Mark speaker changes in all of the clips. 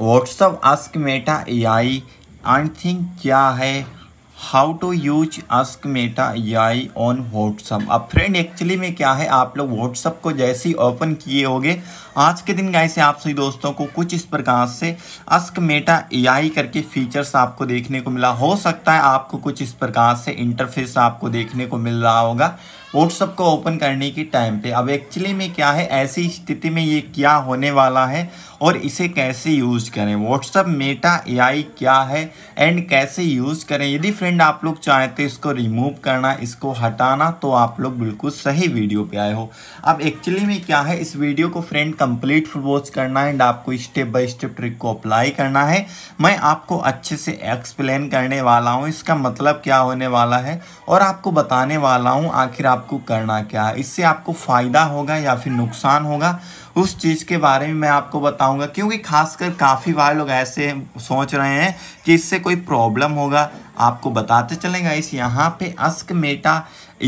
Speaker 1: WhatsApp ask Meta A I and think क्या है how to use ask Meta A I on WhatsApp अब friend actually में क्या है आप लोग व्हाट्सअप को जैसे ही ओपन किए होगे आज के दिन गाइस आप सभी दोस्तों को कुछ इस प्रकार से अस्क मेटा ए आई करके फीचर्स आपको देखने को मिला हो सकता है आपको कुछ इस प्रकार से इंटरफेस आपको देखने को मिल रहा होगा व्हाट्सअप को ओपन करने के टाइम पे अब एक्चुअली में क्या है ऐसी स्थिति में ये क्या होने वाला है और इसे कैसे यूज़ करें व्हाट्सअप मेटा एआई क्या है एंड कैसे यूज़ करें यदि फ्रेंड आप लोग चाहें तो इसको रिमूव करना इसको हटाना तो आप लोग बिल्कुल सही वीडियो पे आए हो अब एक्चुअली में क्या है इस वीडियो को फ्रेंड कंप्लीट वॉच करना है एंड आपको स्टेप बाय स्टेप ट्रिक को अप्लाई करना है मैं आपको अच्छे से एक्सप्लेन करने वाला हूँ इसका मतलब क्या होने वाला है और आपको बताने वाला हूँ आखिर आप आपको करना क्या है इससे आपको फ़ायदा होगा या फिर नुकसान होगा उस चीज़ के बारे में मैं आपको बताऊंगा क्योंकि खासकर काफ़ी बार लोग ऐसे सोच रहे हैं कि इससे कोई प्रॉब्लम होगा आपको बताते चलें गाइस यहाँ पे अस्क मेटा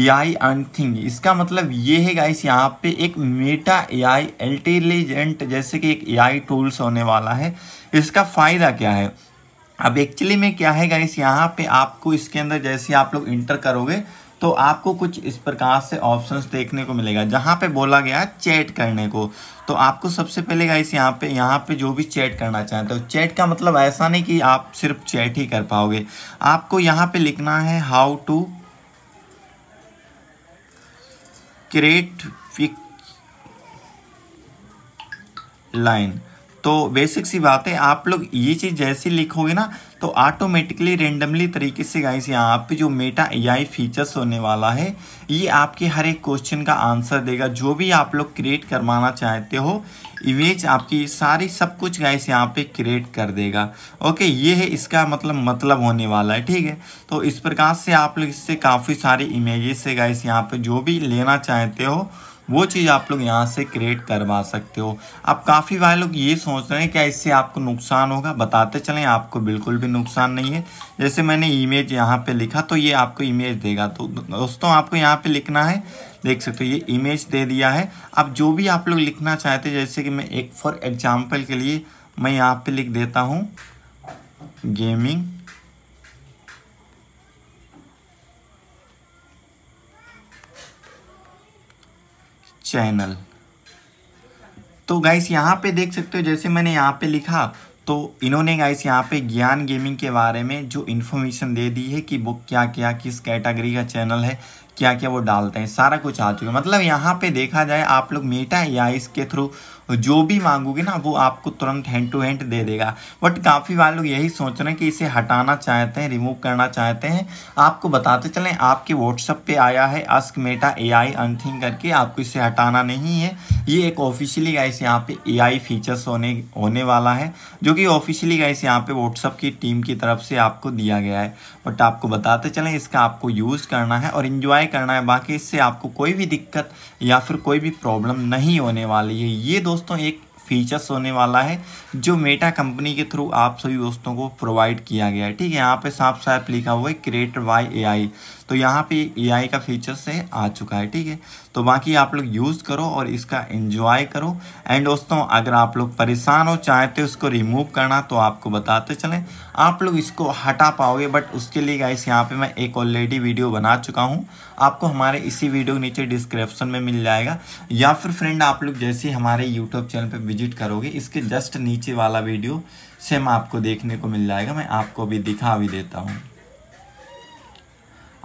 Speaker 1: एआई अर्थिंग इसका मतलब ये है गाइस यहाँ पे एक मेटा एआई इंटेलिजेंट जैसे कि एक एआई टूल्स होने वाला है इसका फ़ायदा क्या है अब एक्चुअली में क्या है गाइस यहाँ पे आपको इसके अंदर जैसे आप लोग इंटर करोगे तो आपको कुछ इस प्रकार से ऑप्शंस देखने को मिलेगा जहाँ पे बोला गया चैट करने को तो आपको सबसे पहले गाइस यहाँ पे यहाँ पे जो भी चैट करना चाहते हो चैट का मतलब ऐसा नहीं कि आप सिर्फ चैट ही कर पाओगे आपको यहाँ पे लिखना है हाउ टू क्रिएट लाइन तो बेसिक सी बात है आप लोग ये चीज़ जैसे लिखोगे ना तो ऑटोमेटिकली रेंडमली तरीके से गाइस यहाँ पे जो मेटा एआई फीचर्स होने वाला है ये आपके हर एक क्वेश्चन का आंसर देगा जो भी आप लोग क्रिएट करवाना चाहते हो इमेज आपकी सारी सब कुछ गाइस यहाँ पे क्रिएट कर देगा ओके ये है इसका मतलब मतलब होने वाला है ठीक है तो इस प्रकार से आप लोग इससे काफ़ी सारी इमेज से गाइस यहाँ पर जो भी लेना चाहते हो वो चीज़ आप लोग यहाँ से क्रिएट करवा सकते हो अब काफ़ी वाले लोग ये सोच रहे हैं क्या इससे आपको नुकसान होगा बताते चलें आपको बिल्कुल भी नुकसान नहीं है जैसे मैंने इमेज यहाँ पे लिखा तो ये आपको इमेज देगा तो दोस्तों आपको यहाँ पे लिखना है देख सकते हो ये इमेज दे दिया है अब जो भी आप लोग लिखना चाहते जैसे कि मैं एक फॉर एग्जाम्पल के लिए मैं यहाँ पर लिख देता हूँ गेमिंग चैनल तो गाइस यहाँ पे देख सकते हो जैसे मैंने यहाँ पे लिखा तो इन्होंने गाइस यहाँ पे ज्ञान गेमिंग के बारे में जो इन्फॉर्मेशन दे दी है कि वो क्या क्या किस कैटेगरी का चैनल है क्या क्या वो डालते हैं सारा कुछ आ चुका है मतलब यहाँ पे देखा जाए आप लोग मेटा या इसके थ्रू जो भी मांगोगे ना वो आपको तुरंत हैंड टू हैंड दे देगा बट काफ़ी बार लोग यही सोच रहे हैं कि इसे हटाना चाहते हैं रिमूव करना चाहते हैं आपको बताते चलें आपके व्हाट्सअप पे आया है अस्क मेटा आई अनथिंग करके आपको इसे हटाना नहीं है ये एक ऑफिशियली गाइस यहाँ पे आई फीचर्स होने होने वाला है जो कि ऑफिशियली गाइस यहाँ पे व्हाट्सअप की टीम की तरफ से आपको दिया गया है बट आपको बताते चलें इसका आपको यूज़ करना है और इन्जॉय करना है बाकी इससे आपको कोई भी दिक्कत या फिर कोई भी प्रॉब्लम नहीं होने वाली है ये दोस्तों एक फीचर्स होने वाला है जो मेटा कंपनी के थ्रू आप सभी दोस्तों को प्रोवाइड किया गया है ठीक है यहाँ पे साफ साफ लिखा हुआ है क्रिएट वाई एआई तो यहाँ पे ए का फीचर से आ चुका है ठीक है तो बाकी आप लोग यूज़ करो और इसका एंजॉय करो एंड दोस्तों अगर आप लोग परेशान हो चाहते उसको रिमूव करना तो आपको बताते चलें आप लोग इसको हटा पाओगे बट उसके लिए गाइस यहाँ पे मैं एक ऑलरेडी वीडियो बना चुका हूँ आपको हमारे इसी वीडियो के नीचे डिस्क्रिप्शन में मिल जाएगा या फिर फ्रेंड आप लोग जैसे हमारे यूट्यूब चैनल पर विजिट करोगे इसके जस्ट नीचे वाला वीडियो सेम आपको देखने को मिल जाएगा मैं आपको अभी दिखा भी देता हूँ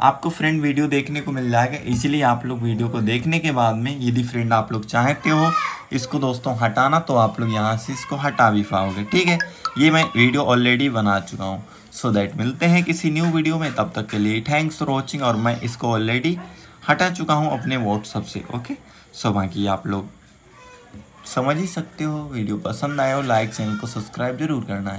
Speaker 1: आपको फ्रेंड वीडियो देखने को मिल जाएगा इसीलिए आप लोग वीडियो को देखने के बाद में यदि फ्रेंड आप लोग चाहते हो इसको दोस्तों हटाना तो आप लोग यहाँ से इसको हटा भी पाओगे ठीक है ये मैं वीडियो ऑलरेडी बना चुका हूँ सो दैट मिलते हैं किसी न्यू वीडियो में तब तक के लिए थैंक्स फॉर वॉचिंग और मैं इसको ऑलरेडी हटा चुका हूँ अपने व्हाट्सअप से ओके सो बाकी आप लोग समझ ही सकते हो वीडियो पसंद आए हो लाइक चैनल को सब्सक्राइब जरूर करना है